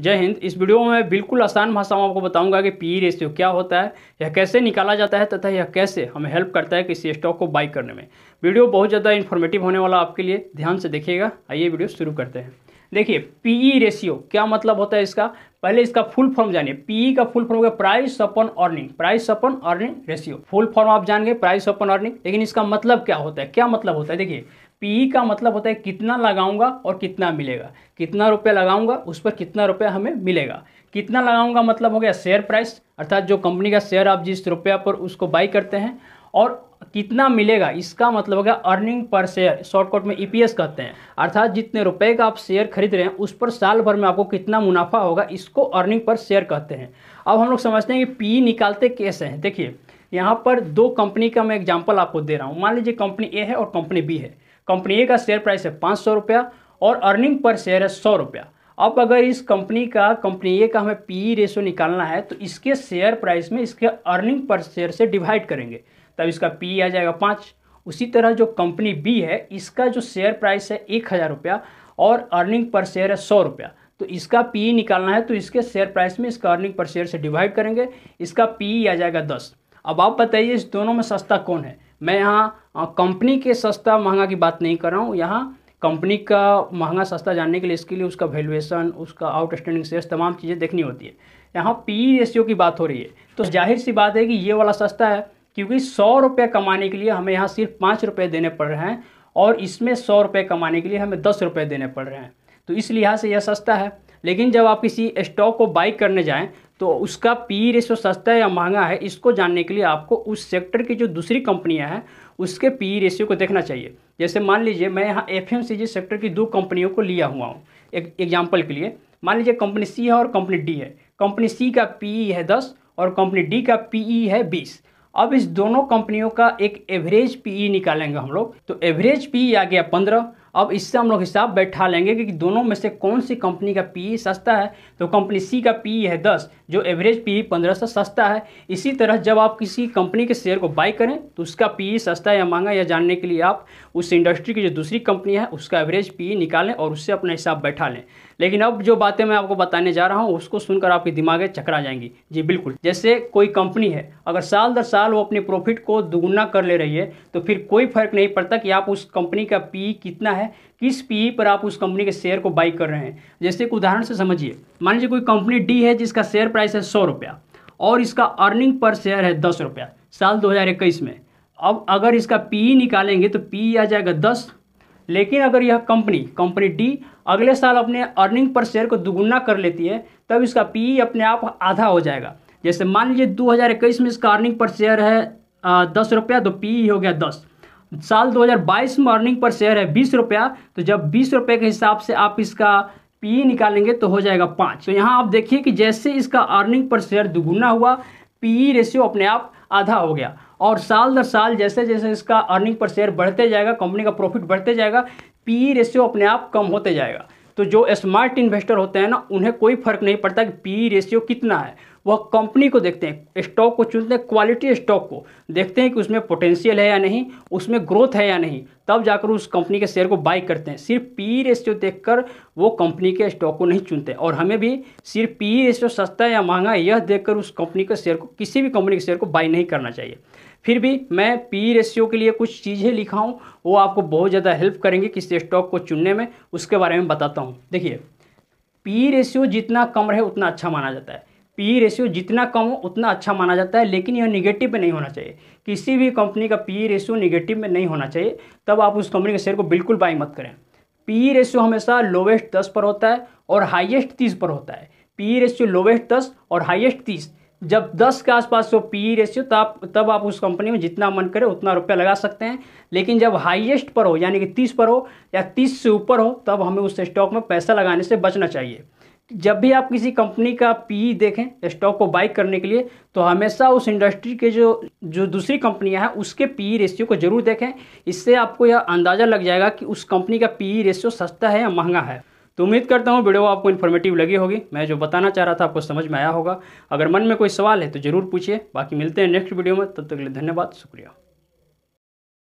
जय हिंद इस वीडियो में बिल्कुल आसान भाषा में आपको बताऊंगा कि पी रेशियो क्या होता है यह कैसे निकाला जाता है तथा यह कैसे हमें हेल्प करता है किसी स्टॉक को बाई करने में वीडियो बहुत ज़्यादा इन्फॉर्मेटिव होने वाला आपके लिए ध्यान से देखिएगा आइए वीडियो शुरू करते हैं देखिए पीई रेशियो क्या मतलब होता है इसका पहले इसका फुल फॉर्म जानिए पीई का full form price upon earning price upon earning ratio full form आप जान गए प्राइस अपन अर्निंग लेकिन इसका मतलब क्या होता है क्या मतलब होता है देखिए पी का मतलब होता है कितना लगाऊंगा और कितना मिलेगा कितना रुपये लगाऊंगा उस पर कितना रुपया हमें मिलेगा कितना लगाऊंगा मतलब हो गया शेयर प्राइस अर्थात जो कंपनी का शेयर आप जिस रुपया पर उसको बाई करते हैं और कितना मिलेगा इसका मतलब हो गया अर्निंग पर शेयर शॉर्टकट में ईपीएस e कहते हैं अर्थात जितने रुपए का आप शेयर खरीद रहे हैं उस पर साल भर में आपको कितना मुनाफा होगा इसको अर्निंग पर शेयर कहते हैं अब हम लोग समझते हैं कि पी निकालते कैसे हैं देखिए यहाँ पर दो कंपनी का मैं एग्जाम्पल आपको दे रहा हूँ मान लीजिए कंपनी ए है और कंपनी बी है कंपनी ए का शेयर प्राइस है पाँच सौ रुपया और अर्निंग पर शेयर है सौ रुपया अब अगर इस कंपनी का कंपनी ए का हमें पीई रेशो e निकालना है तो इसके शेयर प्राइस में इसके अर्निंग पर शेयर से डिवाइड करेंगे तब इसका ई e आ जाएगा पाँच उसी तरह जो कंपनी बी है इसका जो शेयर प्राइस है एक हज़ार रुपया और अर्निंग पर शेयर है सौ रुपया तो इसका ई e निकालना है तो इसके शेयर प्राइस में इसका अर्निंग पर शेयर से डिवाइड करेंगे इसका ई आ जाएगा दस अब आप बताइए इस दोनों में सस्ता कौन है मैं यहाँ कंपनी के सस्ता महंगा की बात नहीं कर रहा हूँ यहाँ कंपनी का महंगा सस्ता जानने के लिए इसके लिए उसका वैल्यूएशन उसका आउटस्टैंडिंग शेयर तमाम चीज़ें देखनी होती है यहाँ पी रेशियो e की बात हो रही है तो जाहिर सी बात है कि ये वाला सस्ता है क्योंकि सौ रुपये कमाने के लिए हमें यहाँ सिर्फ पाँच रुपये देने पड़ रहे हैं और इसमें सौ रुपये कमाने के लिए हमें दस रुपये देने पड़ रहे हैं तो इस लिहाज से यह सस्ता है लेकिन जब आप किसी स्टॉक को बाई करने जाएं तो उसका पी रेशो सस्ता है या महंगा है इसको जानने के लिए आपको उस सेक्टर की जो दूसरी कंपनियां हैं उसके पी रेशियो को देखना चाहिए जैसे मान लीजिए मैं यहाँ एफ सेक्टर की दो कंपनियों को लिया हुआ हूँ एक एग्जाम्पल के लिए मान लीजिए कंपनी सी है और कंपनी डी है कंपनी सी का पी e है दस और कंपनी डी का पी e है बीस अब इस दोनों कंपनियों का एक एवरेज ई e निकालेंगे हम लोग तो एवरेज ई आ गया पंद्रह अब इससे हम लोग हिसाब बैठा लेंगे कि दोनों में से कौन सी कंपनी का पी e सस्ता है तो कंपनी सी का पी e है दस जो एवरेज पी e पंद्रह से सस्ता है इसी तरह जब आप किसी कंपनी के शेयर को बाई करें तो उसका पी सस्ता या महंगा या जानने के लिए आप उस इंडस्ट्री की जो दूसरी कंपनी है उसका एवरेज पी निकालें और उससे अपना हिसाब बैठा लें लेकिन अब जो बातें मैं आपको बताने जा रहा हूँ उसको सुनकर आपकी दिमागें चकरा जाएंगी जी बिल्कुल जैसे कोई कंपनी है अगर साल दर साल वो अपने प्रॉफिट को दोगुना कर ले रही है तो फिर कोई फर्क नहीं पड़ता कि आप उस कंपनी का पी कितना है है किस पी पर आप उस कंपनी के शेयर को बाई कर रहे हैं जैसे एक उदाहरण से समझिए मान लीजिए कोई कंपनी डी है जिसका शेयर प्राइस है सौ रुपया और इसका अर्निंग पर शेयर है दस रुपया साल 2021 में अब अगर इसका पी निकालेंगे तो पी आ जाएगा दस लेकिन अगर यह कंपनी कंपनी डी अगले साल अपने अर्निंग पर शेयर को दुगुना कर लेती है तब इसका पी अपने आप आधा हो जाएगा जैसे मान लीजिए दो में इसका अर्निंग पर शेयर है दस रुपया तो पी हो गया दस साल 2022 में अर्निंग पर शेयर है बीस रुपया तो जब बीस रुपये के हिसाब से आप इसका पी e निकालेंगे तो हो जाएगा पाँच तो यहाँ आप देखिए कि जैसे इसका अर्निंग पर शेयर दुगुना हुआ पी रेशियो e अपने आप आधा हो गया और साल दर साल जैसे जैसे इसका अर्निंग पर शेयर बढ़ते जाएगा कंपनी का प्रॉफिट बढ़ते जाएगा पी रेशियो e अपने आप कम होते जाएगा तो जो स्मार्ट इन्वेस्टर होते हैं ना उन्हें कोई फर्क नहीं पड़ता कि पी रेशियो कितना है वह कंपनी को देखते हैं स्टॉक को चुनते हैं क्वालिटी स्टॉक को देखते हैं कि उसमें पोटेंशियल है या नहीं उसमें ग्रोथ है या नहीं तब जाकर उस कंपनी के शेयर को बाई करते हैं सिर्फ पी रेशियो कर वो कंपनी के स्टॉक को नहीं चुनते और हमें भी सिर्फ पी रेशियो e सस्ता है या महंगा है यह देखकर उस कंपनी के शेयर को किसी भी कंपनी के शेयर को बाई नहीं करना चाहिए फिर भी मैं पी रेशियो e के लिए कुछ चीज़ें लिखा हूँ वो आपको बहुत ज़्यादा हेल्प करेंगे किसी स्टॉक को चुनने में उसके बारे में बताता हूँ देखिए पी रेशियो e जितना कम रहे उतना अच्छा माना जाता है पी रेशियो जितना कम हो उतना अच्छा माना जाता है लेकिन यह निगेटिव में नहीं होना चाहिए किसी भी कंपनी का पी रेशियो निगेटिव में नहीं होना चाहिए तब आप उस कंपनी के शेयर को बिल्कुल बाई मत करें पी रेशियो हमेशा लोवेस्ट दस पर होता है और हाइएस्ट तीस पर होता है पी रेशियो लोवेस्ट दस और हाइएस्ट तीस जब 10 के आसपास हो पी रेशियो तब तब आप उस कंपनी में जितना मन करे उतना रुपया लगा सकते हैं लेकिन जब हाईएस्ट पर हो यानी कि 30 पर हो या 30 से ऊपर हो तब हमें उस स्टॉक में पैसा लगाने से बचना चाहिए जब भी आप किसी कंपनी का पी e देखें स्टॉक को बाइक करने के लिए तो हमेशा उस इंडस्ट्री के जो जो दूसरी कंपनियां हैं उसके पी रेशियो e को जरूर देखें इससे आपको यह अंदाज़ा लग जाएगा कि उस कंपनी का पी रेशियो e सस्ता है या महंगा है तो उम्मीद करता हूँ वीडियो आपको इन्फॉर्मेटिव लगी होगी मैं जो बताना चाह रहा था आपको समझ में आया होगा अगर मन में कोई सवाल है तो ज़रूर पूछिए बाकी मिलते हैं नेक्स्ट वीडियो में तब तक के लिए धन्यवाद शुक्रिया